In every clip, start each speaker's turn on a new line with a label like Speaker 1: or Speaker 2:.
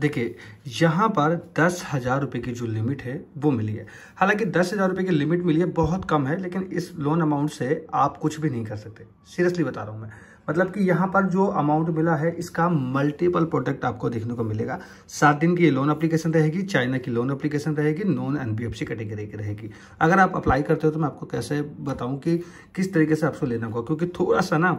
Speaker 1: देखिए यहाँ पर दस हज़ार रुपये की जो लिमिट है वो मिली है हालांकि दस हज़ार रुपये की लिमिट मिली है बहुत कम है लेकिन इस लोन अमाउंट से आप कुछ भी नहीं कर सकते सीरियसली बता रहा हूँ मैं मतलब कि यहाँ पर जो अमाउंट मिला है इसका मल्टीपल प्रोडक्ट आपको देखने को मिलेगा सात दिन की लोन अप्लीकेशन रहेगी चाइना की लोन अप्लीकेशन रहेगी नॉन एन कैटेगरी की रहेगी अगर आप अप्लाई करते हो तो मैं आपको कैसे बताऊँ कि किस तरीके से आपको लेना होगा क्योंकि थोड़ा सा ना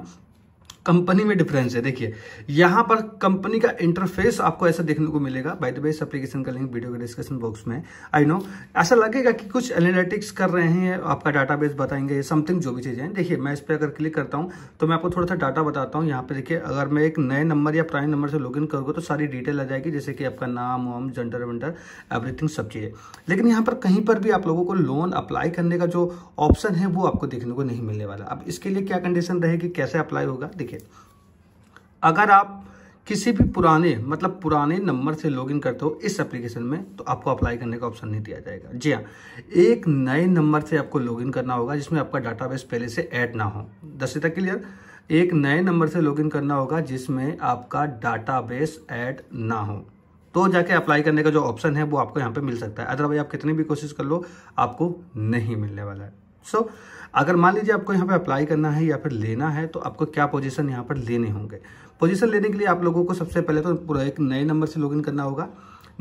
Speaker 1: कंपनी में डिफरेंस है देखिए यहां पर कंपनी का इंटरफेस आपको ऐसा देखने को मिलेगा बाय द वे इस एप्लीकेशन का लिंक वीडियो के डिस्क्रिप्शन बॉक्स में आई नो ऐसा लगेगा कि कुछ एनालिटिक्स कर रहे हैं आपका डाटाबेस बताएंगे समथिंग जो भी चीज़ें हैं देखिए मैं इस पर अगर क्लिक करता हूं तो मैं आपको थोड़ा सा डाटा बताता हूं यहां पर देखिए अगर मैं एक नए नंबर या पुराने नंबर से लॉग इन करूँगा तो सारी डिटेल आ जाएगी जैसे कि आपका नाम वाम जेंडर वेंडर एवरीथिंग सब चीज़ें लेकिन यहां पर कहीं पर भी आप लोगों को लोन अप्लाई करने का जो ऑप्शन है वो आपको देखने को नहीं मिलने वाला अब इसके लिए क्या कंडीशन रहेगी कैसे अप्लाई होगा देखिए देखिए अगर आप किसी भी पुराने मतलब पुराने नंबर से लॉगिन करते हो इस एप्लीकेशन में तो आपको अप्लाई करने का ऑप्शन नहीं दिया जाएगा जी हाँ एक नए नंबर से आपको लॉगिन करना होगा जिसमें आपका डाटाबेस पहले से ऐड ना हो दस तक क्लियर एक नए नंबर से लॉगिन करना होगा जिसमें आपका डाटाबेस ऐड ना हो तो जाके अप्लाई करने का जो ऑप्शन है वो आपको यहाँ पे मिल सकता है अदरवाइज आप कितनी भी कोशिश कर लो आपको नहीं मिलने वाला है सो so, अगर मान लीजिए आपको यहाँ पे अप्लाई करना है या फिर लेना है तो आपको क्या पोजीशन यहाँ पर लेने होंगे पोजीशन लेने के लिए आप लोगों को सबसे पहले तो पूरा एक नए नंबर से लॉगिन करना होगा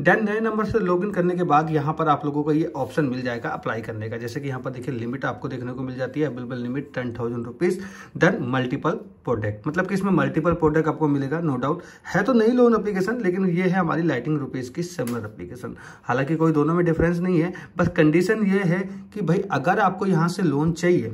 Speaker 1: देन नए नंबर से लॉगिन करने के बाद यहाँ पर आप लोगों को ये ऑप्शन मिल जाएगा अप्लाई करने का जैसे कि यहाँ पर देखिए लिमिट आपको देखने को मिल जाती है available limit ten thousand rupees then multiple product मतलब कि इसमें मल्टीपल प्रोडक्ट आपको मिलेगा नो डाउट है तो नई लोन अप्लीकेशन लेकिन ये है हमारी लाइटिंग रुपीज़ की सिमिलर अप्लीकेशन हालांकि कोई दोनों में डिफरेंस नहीं है बस कंडीशन ये है कि भाई अगर आपको यहाँ से लोन चाहिए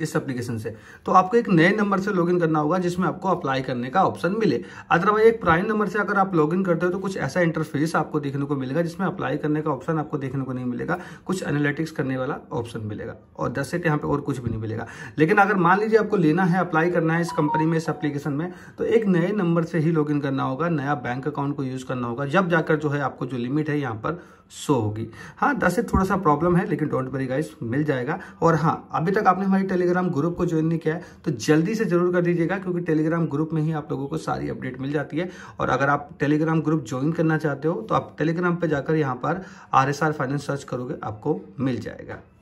Speaker 1: इस एप्लीकेशन से तो आपको एक नए नंबर से लॉगिन करना होगा जिसमें आपको अप्लाई करने का ऑप्शन मिले अदरवाइज एक प्राइम नंबर से अगर आप लॉगिन करते हो तो कुछ ऐसा इंटरफेस आपको देखने को मिलेगा जिसमें अप्लाई करने का ऑप्शन आपको देखने को नहीं मिलेगा कुछ एनालिटिक्स करने वाला ऑप्शन मिलेगा और दस सेट यहाँ पे और कुछ भी नहीं मिलेगा लेकिन अगर मान लीजिए आपको लेना है अप्लाई करना है इस कंपनी में इस एप्लीकेशन में तो एक नए नंबर से ही लॉग करना होगा नया बैंक अकाउंट को यूज करना होगा जब जाकर जो है आपको जो लिमिट है यहाँ पर सो होगी हाँ दस से थोड़ा सा प्रॉब्लम है लेकिन डोंट वरी गाइस मिल जाएगा और हाँ अभी तक आपने हमारी टेली टेलीग्राम ग्रुप को ज्वाइन नहीं किया है तो जल्दी से जरूर कर दीजिएगा क्योंकि टेलीग्राम ग्रुप में ही आप लोगों को सारी अपडेट मिल जाती है और अगर आप टेलीग्राम ग्रुप ज्वाइन करना चाहते हो तो आप टेलीग्राम पर जाकर यहाँ पर आर फाइनेंस सर्च करोगे आपको मिल जाएगा